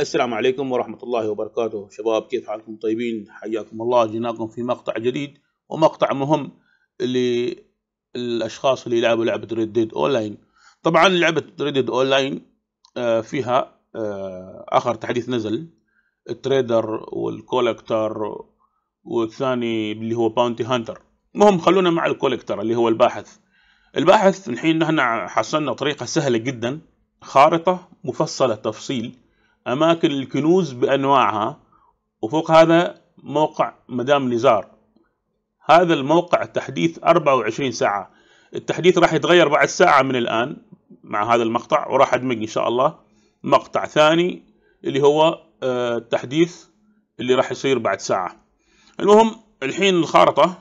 السلام عليكم ورحمة الله وبركاته شباب كيف حالكم طيبين حياكم الله جيناكم في مقطع جديد ومقطع مهم للأشخاص اللي يلعبوا لعبة ريد ديد أونلاين طبعا لعبة ريد ديد أونلاين فيها آه، آخر تحديث نزل التريدر والكولكتر والثاني اللي هو باونتي هانتر المهم خلونا مع الكولكتر اللي هو الباحث الباحث الحين نحن حصلنا طريقة سهلة جدا خارطة مفصلة تفصيل أماكن الكنوز بأنواعها وفوق هذا موقع مدام نزار هذا الموقع تحديث 24 ساعة التحديث راح يتغير بعد ساعة من الآن مع هذا المقطع وراح أدمج إن شاء الله مقطع ثاني اللي هو آه، التحديث اللي راح يصير بعد ساعة المهم الحين الخارطة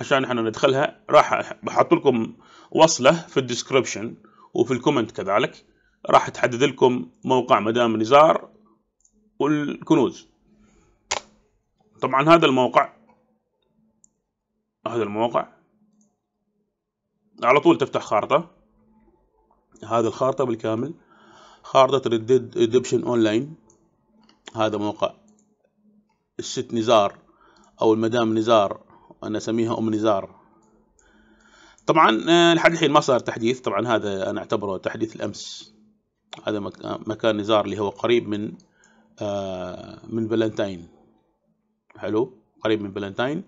عشان احنا ندخلها راح بحط لكم وصلة في الديسكربشن وفي الكومنت كذلك راح تحدد لكم موقع مدام نزار والكنوز طبعا هذا الموقع هذا الموقع على طول تفتح خارطة هذا الخارطة بالكامل خارطة ردد ريدبشن اونلاين هذا موقع الست نزار او المدام نزار انا اسميها ام نزار طبعا آه، لحد الحين ما صار تحديث طبعا هذا انا اعتبره تحديث الامس هذا مكان نزار اللي هو قريب من آه من فالنتاين حلو قريب من فالنتاين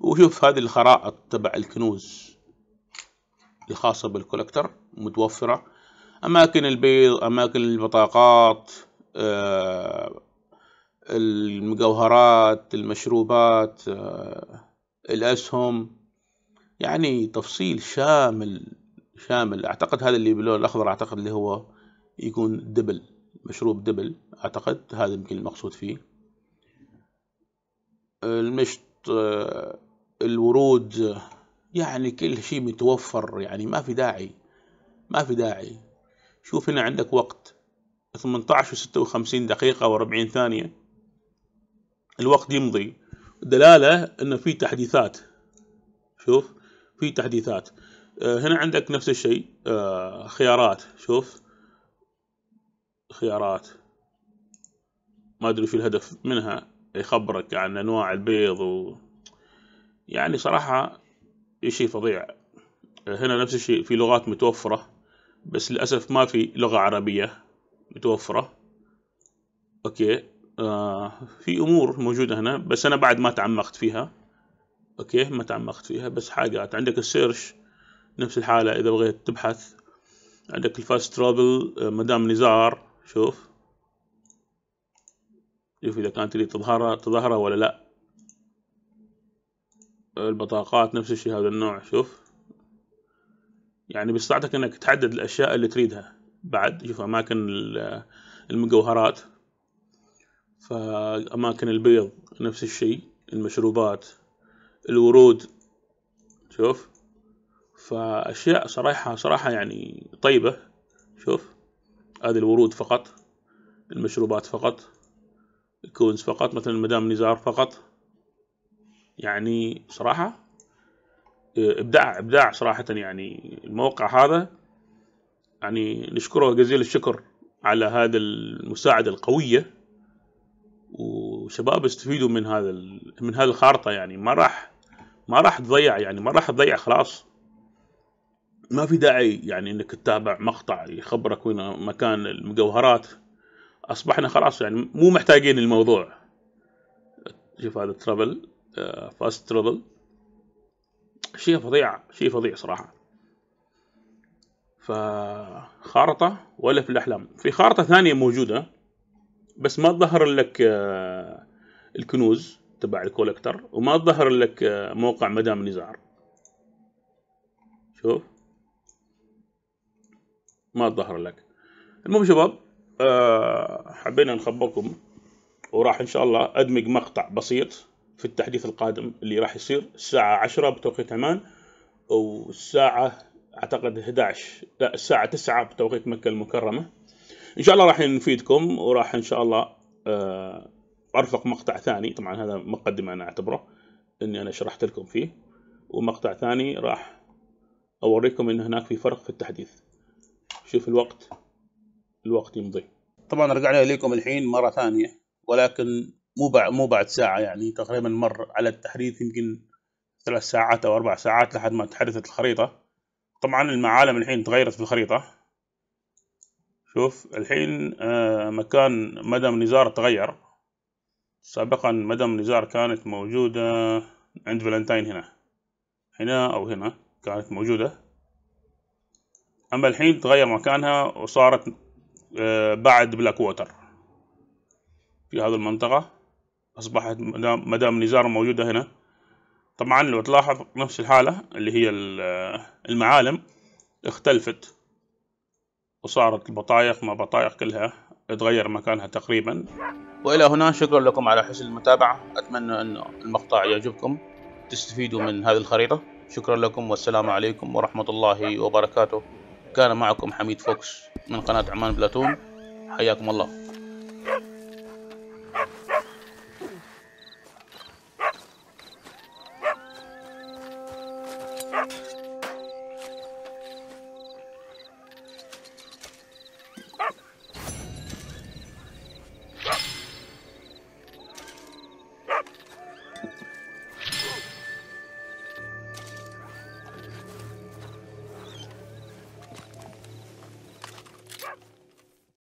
وشوف هذه الخرائط تبع الكنوز الخاصة بالكولكتر متوفرة أماكن البيض أماكن البطاقات آه المجوهرات المشروبات آه الأسهم يعني تفصيل شامل شامل أعتقد هذا اللي باللون الأخضر أعتقد اللي هو يكون دبل مشروب دبل أعتقد هذا يمكن المقصود فيه المشط الورود يعني كل شيء متوفر يعني ما في داعي ما في داعي شوف هنا عندك وقت 18 و 56 دقيقة و40 ثانية الوقت يمضي دلالة أن في تحديثات شوف في تحديثات آه، هنا عندك نفس الشيء آه، خيارات شوف خيارات ما أدري شو الهدف منها يخبرك عن أنواع البيض و يعني صراحة شيء فظيع هنا نفس الشيء في لغات متوفرة بس للأسف ما في لغة عربية متوفرة أوكي آه في أمور موجودة هنا بس أنا بعد ما تعمقت فيها أوكي ما تعمقت فيها بس حاجات عندك السيرش نفس الحالة إذا بغيت تبحث عندك الفاست ترابل آه، مدام نزار شوف شوف إذا كانت لي تظهر تظاهرة ولا لا البطاقات نفس الشيء هذا النوع شوف يعني بيستطعتك انك تحدد الاشياء اللي تريدها بعد شوف اماكن المجوهرات فاماكن البيض نفس الشيء المشروبات الورود شوف فاشياء صراحة صراحة يعني طيبة شوف هذه الورود فقط المشروبات فقط الكونز فقط مثلا مدام نزار فقط يعني صراحة ابداع ابداع صراحة يعني الموقع هذا يعني نشكره جزيل الشكر على هذا المساعدة القوية وشباب استفيدوا من هذا من هذه الخارطة يعني ما راح ما راح تضيع يعني ما راح تضيع خلاص ما في داعي يعني انك تتابع مقطع يخبرك وين مكان المجوهرات اصبحنا خلاص يعني مو محتاجين الموضوع شوف هذا ترابل فاست ترابل شيء فظيع شيء فظيع صراحه فخارطه ولا في الاحلام في خارطه ثانيه موجوده بس ما تظهر لك آه، الكنوز تبع الكولكتر وما تظهر لك آه، موقع مدام نزار شوف ما ظهر لك المهم شباب آه حبينا نخبركم وراح ان شاء الله ادمج مقطع بسيط في التحديث القادم اللي راح يصير الساعة 10 بتوقيت عمان والساعة اعتقد 11 لا الساعة 9 بتوقيت مكة المكرمة ان شاء الله راح نفيدكم وراح ان شاء الله آه ارفق مقطع ثاني طبعا هذا مقدمة انا اعتبره اني انا شرحت لكم فيه ومقطع ثاني راح اوريكم ان هناك في فرق في التحديث شوف الوقت الوقت يمضي طبعا رجعنا اليكم الحين مره ثانيه ولكن مو بعد مو بعد ساعه يعني تقريبا مر على التحديث يمكن ثلاث ساعات او اربع ساعات لحد ما تحدثت الخريطه طبعا المعالم الحين تغيرت في الخريطه شوف الحين آه، مكان مدام نزار تغير سابقا مدام نزار كانت موجودة عند فالنتاين هنا هنا أو هنا كانت موجودة أما الحين تغير مكانها وصارت آه، بعد بلاك ووتر في هذه المنطقة أصبحت مدام نزار موجودة هنا طبعا لو تلاحظ نفس الحالة اللي هي آه، المعالم اختلفت وصارت البطايق ما بطايق كلها تغير مكانها تقريبا وإلى هنا شكرا لكم على حسن المتابعة أتمنى أن المقطع يعجبكم تستفيدوا من هذه الخريطة شكرا لكم والسلام عليكم ورحمة الله وبركاته كان معكم حميد فوكس من قناة عمان بلاتون حياكم الله